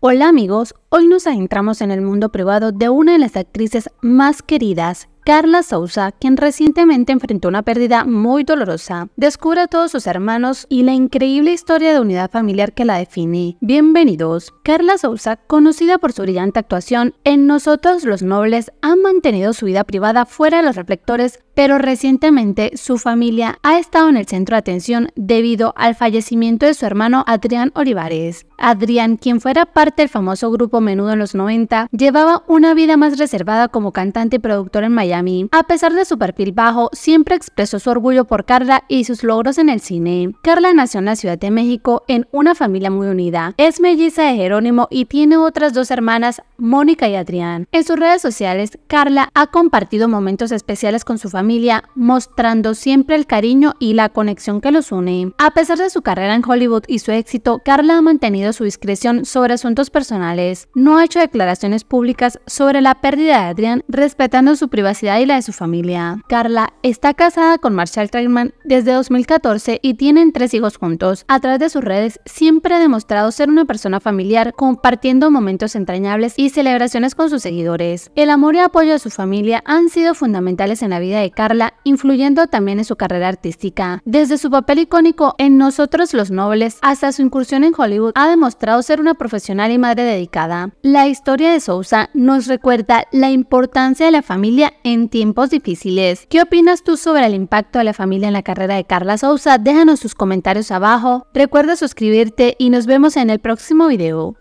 Hola amigos, hoy nos adentramos en el mundo privado de una de las actrices más queridas Carla Sousa, quien recientemente enfrentó una pérdida muy dolorosa, descubre a todos sus hermanos y la increíble historia de unidad familiar que la define. Bienvenidos. Carla Sousa, conocida por su brillante actuación en Nosotros los Nobles, ha mantenido su vida privada fuera de los reflectores, pero recientemente su familia ha estado en el centro de atención debido al fallecimiento de su hermano Adrián Olivares. Adrián, quien fuera parte del famoso grupo Menudo en los 90, llevaba una vida más reservada como cantante y productor en Miami a pesar de su perfil bajo, siempre expresó su orgullo por Carla y sus logros en el cine. Carla nació en la Ciudad de México en una familia muy unida. Es melliza de Jerónimo y tiene otras dos hermanas, Mónica y Adrián. En sus redes sociales, Carla ha compartido momentos especiales con su familia, mostrando siempre el cariño y la conexión que los une. A pesar de su carrera en Hollywood y su éxito, Carla ha mantenido su discreción sobre asuntos personales. No ha hecho declaraciones públicas sobre la pérdida de Adrián, respetando su privacidad y la de su familia. Carla está casada con Marshall Trainman desde 2014 y tienen tres hijos juntos. A través de sus redes siempre ha demostrado ser una persona familiar, compartiendo momentos entrañables y celebraciones con sus seguidores. El amor y apoyo de su familia han sido fundamentales en la vida de Carla, influyendo también en su carrera artística. Desde su papel icónico en Nosotros los Nobles hasta su incursión en Hollywood, ha demostrado ser una profesional y madre dedicada. La historia de Sousa nos recuerda la importancia de la familia en tiempos difíciles. ¿Qué opinas tú sobre el impacto de la familia en la carrera de Carla Sousa? Déjanos sus comentarios abajo, recuerda suscribirte y nos vemos en el próximo video.